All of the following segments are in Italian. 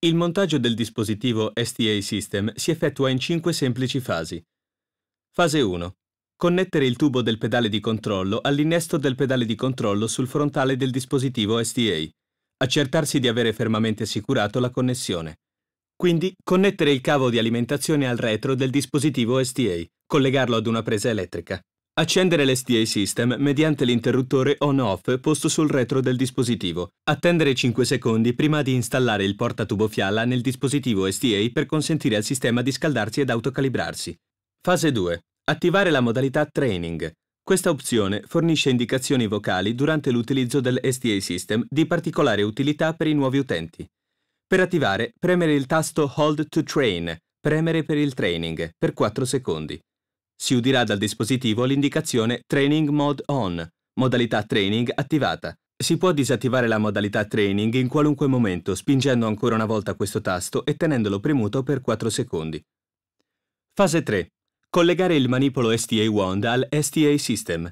Il montaggio del dispositivo STA System si effettua in cinque semplici fasi. Fase 1. Connettere il tubo del pedale di controllo all'innesto del pedale di controllo sul frontale del dispositivo STA. Accertarsi di avere fermamente assicurato la connessione. Quindi connettere il cavo di alimentazione al retro del dispositivo STA, collegarlo ad una presa elettrica. Accendere l'SDA System mediante l'interruttore on-off posto sul retro del dispositivo. Attendere 5 secondi prima di installare il portatubo fiala nel dispositivo STA per consentire al sistema di scaldarsi ed autocalibrarsi. Fase 2. Attivare la modalità Training. Questa opzione fornisce indicazioni vocali durante l'utilizzo del SDA System di particolare utilità per i nuovi utenti. Per attivare, premere il tasto Hold to Train, premere per il training, per 4 secondi. Si udirà dal dispositivo l'indicazione Training Mode On, modalità training attivata. Si può disattivare la modalità training in qualunque momento spingendo ancora una volta questo tasto e tenendolo premuto per 4 secondi. Fase 3. Collegare il manipolo STA Wand al STA System.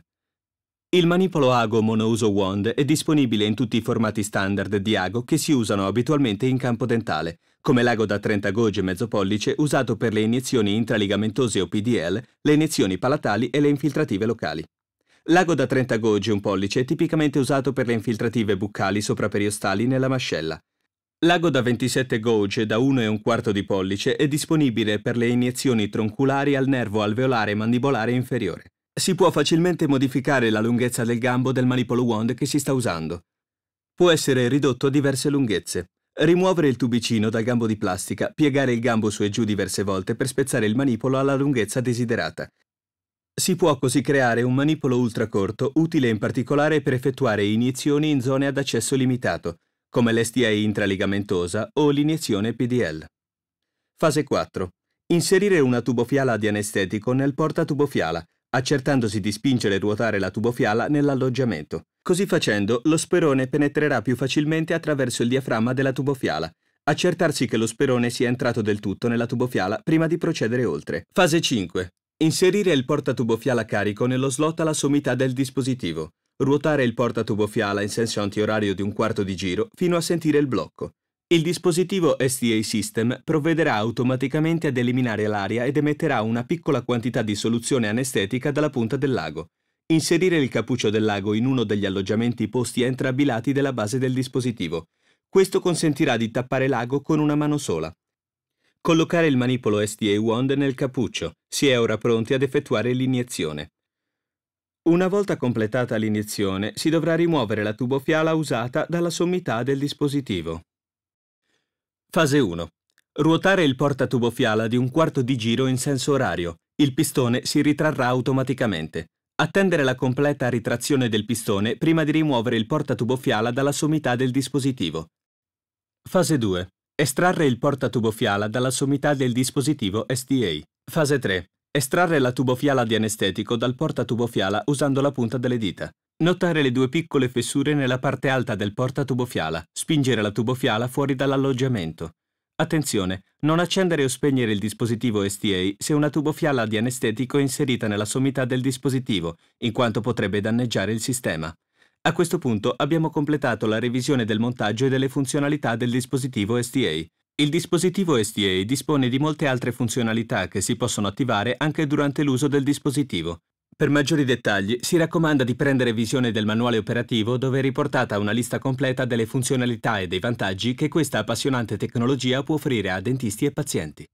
Il manipolo ago monouso wand è disponibile in tutti i formati standard di ago che si usano abitualmente in campo dentale, come l'ago da 30 gauge e mezzo pollice usato per le iniezioni intraligamentose o PDL, le iniezioni palatali e le infiltrative locali. L'ago da 30 gauge e un pollice è tipicamente usato per le infiltrative buccali sopraperiostali nella mascella. L'ago da 27 gauge e da quarto di pollice è disponibile per le iniezioni tronculari al nervo alveolare mandibolare inferiore. Si può facilmente modificare la lunghezza del gambo del manipolo wand che si sta usando. Può essere ridotto a diverse lunghezze. Rimuovere il tubicino dal gambo di plastica, piegare il gambo su e giù diverse volte per spezzare il manipolo alla lunghezza desiderata. Si può così creare un manipolo ultracorto, utile in particolare per effettuare iniezioni in zone ad accesso limitato, come l'STI intraligamentosa o l'iniezione PDL. Fase 4. Inserire una tubofiala di anestetico nel portatubofiala, accertandosi di spingere e ruotare la tubofiala nell'alloggiamento. Così facendo, lo sperone penetrerà più facilmente attraverso il diaframma della tubofiala. Accertarsi che lo sperone sia entrato del tutto nella tubofiala prima di procedere oltre. Fase 5. Inserire il portatubofiala carico nello slot alla sommità del dispositivo. Ruotare il portatubofiala in senso antiorario di un quarto di giro fino a sentire il blocco. Il dispositivo STA System provvederà automaticamente ad eliminare l'aria ed emetterà una piccola quantità di soluzione anestetica dalla punta del lago. Inserire il cappuccio del lago in uno degli alloggiamenti posti a entrambi i lati della base del dispositivo. Questo consentirà di tappare l'ago con una mano sola. Collocare il manipolo STA Wand nel cappuccio. Si è ora pronti ad effettuare l'iniezione. Una volta completata l'iniezione, si dovrà rimuovere la tubofiala usata dalla sommità del dispositivo. Fase 1. Ruotare il portatubofiala di un quarto di giro in senso orario. Il pistone si ritrarrà automaticamente. Attendere la completa ritrazione del pistone prima di rimuovere il portatubofiala dalla sommità del dispositivo. Fase 2. Estrarre il portatubofiala dalla sommità del dispositivo STA. Fase 3. Estrarre la tubofiala di anestetico dal portatubofiala usando la punta delle dita. Notare le due piccole fessure nella parte alta del portatubofiala spingere la tubofiala fuori dall'alloggiamento. Attenzione, non accendere o spegnere il dispositivo STA se una tubofiala di anestetico è inserita nella sommità del dispositivo, in quanto potrebbe danneggiare il sistema. A questo punto abbiamo completato la revisione del montaggio e delle funzionalità del dispositivo STA. Il dispositivo STA dispone di molte altre funzionalità che si possono attivare anche durante l'uso del dispositivo. Per maggiori dettagli si raccomanda di prendere visione del manuale operativo dove è riportata una lista completa delle funzionalità e dei vantaggi che questa appassionante tecnologia può offrire a dentisti e pazienti.